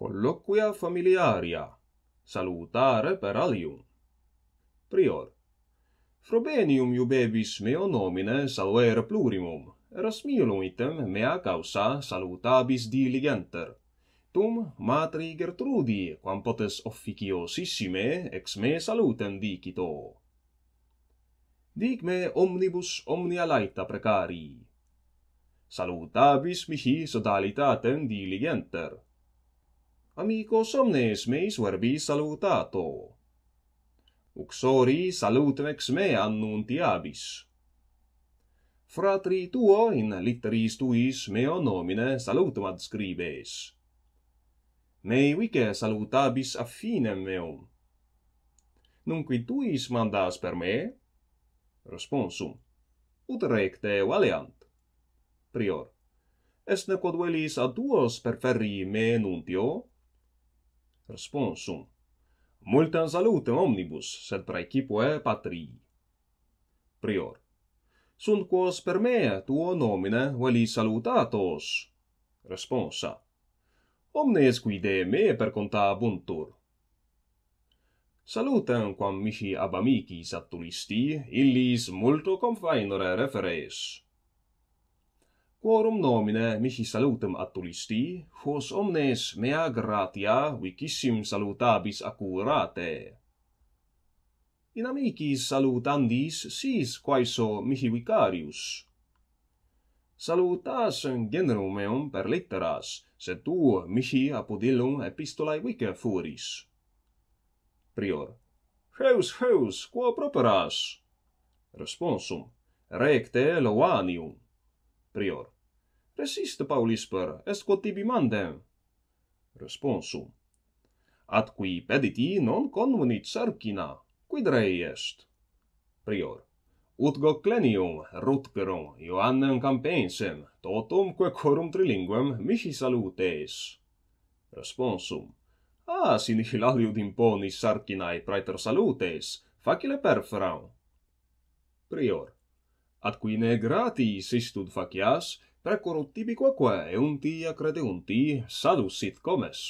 colloquia familiaria, salutare per alium. Prior, Frobenium iubebis meo nomine saluer plurimum, erasmilum item mea causa salutabis diligenter, tum matri Gertrudi, quam potes officiosissime, ex me salutem dicito. Dic me omnibus omnia laeta precarii, salutabis mihi sodalitatem diligenter, amico somnes meis verbi salutato. Uxori salutmex me annuntiabis. Fratri tuo in litteris tuis meo nomine salutum adscribes. Mei vice salutabis affinem meum. Nunqui tuis mandas per me? Responsum. Ut recte valeant. Prior. Est ne quod velis ad tuos perferri me nuntio? responsum. Multan salutem omnibus, sed praecipue patrii. Prior. Sunt quos per mea tuo nomine VELI salutatos? Responsa. Omnes qui de me per conta buntur. Salutem quam mihi ab amicis attulisti, illis multo confainore referes. Quorum nomine mihi salutem attulisti, quos omnes mea gratia vicissim salutabis accurate. In amicis salutandis sis quaeso mihi vicarius. Salutas generum meum per litteras, sed tu mihi apodillum epistolae vice furis. Prior. Heus, heus, quo properas? Responsum. Recte loanium prior. Resiste Paulis per est quod tibi mandem. Responsum. At qui pediti non convenit cercina, quid rei est? Prior. Ut go clenium rutperum Ioannem campensem, totum que corum trilinguem mici salutes. Responsum. Ah, si nihil aliud imponis sarcinae praetor salutes, facile perferam. Prior ad cui ne gratis istud facias, precorut tibi quaque, e un tia crede comes.